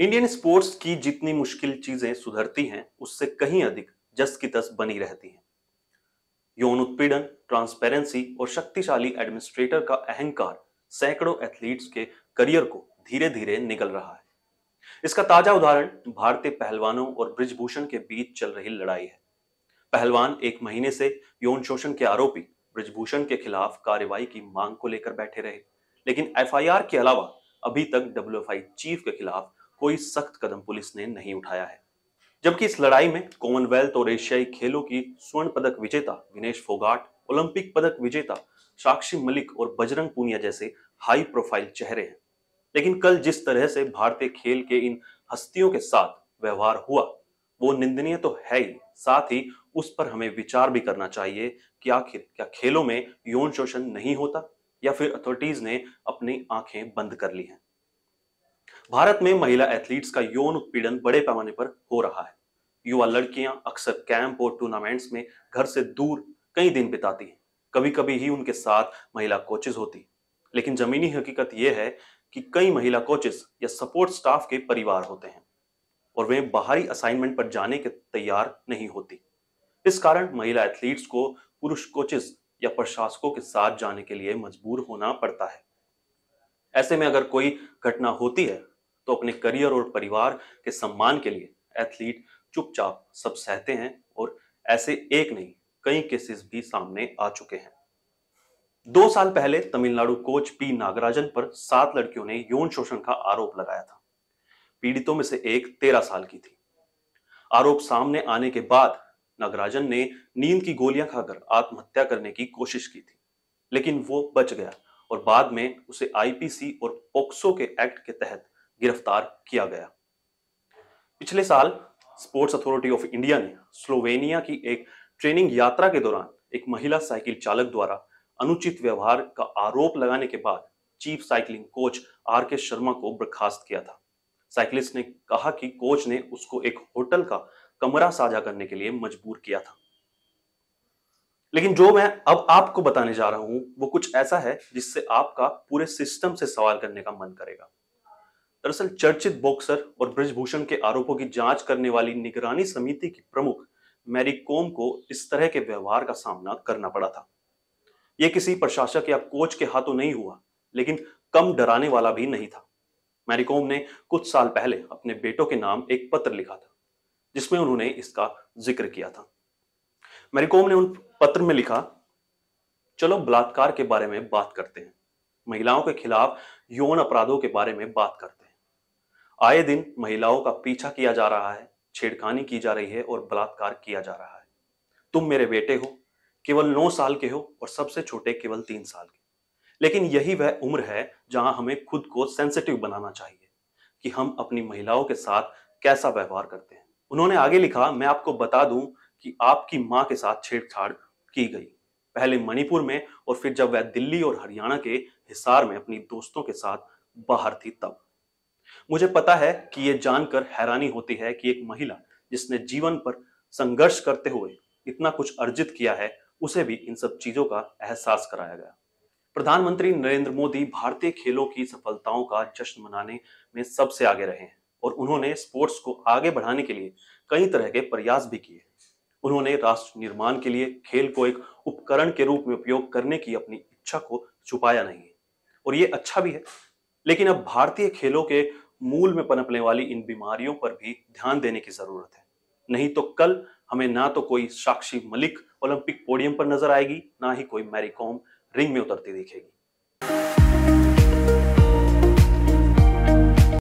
Indian sports की जितनी मुश्किल चीजें सुधरती हैं उससे कहीं अधिक जस की तस बनी रहती हैं यौन उत्पीड़न ट्रांसपेरेंसी और शक्तिशाली एडमिनिस्ट्रेटर का अहंकार सैकड़ों एथलीट्स के करियर को धीरे धीरे निकल रहा है इसका ताजा उदाहरण भारतीय पहलवानों और ब्रिजभूषण के बीच चल रही लड़ाई है पहलवान एक महीने से यौन शोषण के आरोपी ब्रिजभूषण के खिलाफ कार्रवाई की मांग को लेकर बैठे रहे लेकिन एफआईआर के अलावा अभी तक डब्ल्यूएफआई चीफ के खिलाफ कोई सख्त कदम पुलिस ने नहीं उठाया है जबकि इस लड़ाई में कॉमनवेल्थ और एशियाई खेलों की स्वर्ण पदक विजेता विनेश फोगाट ओलंपिक पदक विजेता साक्षी मलिक और बजरंग पूनिया जैसे हाई प्रोफाइल चेहरे हैं लेकिन कल जिस तरह से भारतीय खेल के इन हस्तियों के साथ व्यवहार हुआ वो निंदनीय तो है ही साथ ही उस पर हमें विचार भी करना चाहिए कि आखिर क्या खेलों में यौन शोषण नहीं होता या फिर अथॉरिटीज ने अपनी आंखें बंद कर ली हैं भारत में महिला एथलीट्स का यौन उत्पीड़न बड़े पैमाने पर हो रहा है युवा लड़कियां अक्सर कैंप और टूर्नामेंट्स में घर से दूर कई दिन बिताती हैं कभी कभी ही उनके साथ महिला कोचेज होती लेकिन जमीनी हकीकत यह है कि कई महिला कोचेज या सपोर्ट स्टाफ के परिवार होते हैं और वे बाहरी असाइनमेंट पर जाने के तैयार नहीं होती इस कारण महिला एथलीट्स को पुरुष कोचेस या प्रशासकों के साथ जाने के लिए मजबूर होना पड़ता है ऐसे में अगर कोई घटना होती है तो अपने करियर और परिवार के सम्मान के लिए एथलीट चुपचाप सब सहते हैं और ऐसे एक नहीं कई केसेस भी सामने आ चुके हैं दो साल पहले तमिलनाडु कोच पी नागराजन पर सात लड़कियों ने यौन शोषण का आरोप लगाया था पीड़ितों में से एक तेरह साल की थी आरोप सामने आने के बाद नागराजन ने नींद की गोलियां खाकर आत्महत्या करने की कोशिश की थी लेकिन वो बच गया और बाद में उसे आईपीसी और पोक्सो के एक्ट के तहत गिरफ्तार किया गया पिछले साल स्पोर्ट्स अथॉरिटी ऑफ इंडिया ने स्लोवेनिया की एक ट्रेनिंग यात्रा के दौरान एक महिला साइकिल चालक द्वारा अनुचित व्यवहार का आरोप लगाने के बाद चीफ साइकिलिंग कोच आर के शर्मा को बर्खास्त किया था साइकिलिस्ट ने कहा कि कोच ने उसको एक होटल का कमरा साझा करने के लिए मजबूर किया था लेकिन जो मैं अब आपको बताने जा रहा हूं वो कुछ ऐसा है जिससे आपका पूरे सिस्टम से सवाल करने का मन करेगा दरअसल चर्चित बॉक्सर और ब्रजभूषण के आरोपों की जांच करने वाली निगरानी समिति की प्रमुख मैरी कोम को इस तरह के व्यवहार का सामना करना पड़ा था यह किसी प्रशासक या कोच के हाथों नहीं हुआ लेकिन कम डराने वाला भी नहीं था मैरी कोम ने कुछ साल पहले अपने बेटों के नाम एक पत्र लिखा था जिसमें उन्होंने इसका जिक्र किया था मैरी कोम ने उन पत्र में लिखा चलो बलात्कार के बारे में बात करते हैं महिलाओं के खिलाफ यौन अपराधों के बारे में बात करते हैं आए दिन महिलाओं का पीछा किया जा रहा है छेड़खानी की जा रही है और बलात्कार किया जा रहा है तुम मेरे बेटे हो केवल नौ साल के हो और सबसे छोटे केवल तीन साल के लेकिन यही वह उम्र है जहां हमें खुद को सेंसिटिव बनाना चाहिए कि हम अपनी महिलाओं के साथ कैसा व्यवहार करते हैं उन्होंने आगे लिखा मैं आपको बता दूं कि आपकी माँ के साथ छेड़छाड़ की गई पहले मणिपुर में और फिर जब वह दिल्ली और हरियाणा के हिसार में अपनी दोस्तों के साथ बाहर थी तब मुझे पता है कि ये जानकर हैरानी होती है कि एक महिला जिसने जीवन पर संघर्ष करते हुए इतना कुछ अर्जित किया है उसे भी इन सब चीजों का एहसास कराया गया प्रधानमंत्री नरेंद्र मोदी भारतीय खेलों की सफलताओं का जश्न मनाने में सबसे आगे रहे हैं और उन्होंने स्पोर्ट्स को आगे बढ़ाने के लिए कई तरह के प्रयास भी किए उन्होंने राष्ट्र निर्माण के लिए खेल को एक उपकरण के रूप में उपयोग करने की अपनी इच्छा को छुपाया नहीं और ये अच्छा भी है लेकिन अब भारतीय खेलों के मूल में पनपने वाली इन बीमारियों पर भी ध्यान देने की जरूरत है नहीं तो कल हमें ना तो कोई साक्षी मलिक ओलंपिक पोडियम पर नजर आएगी ना ही कोई मैरीकॉम रिंग में उतरती दिखेगी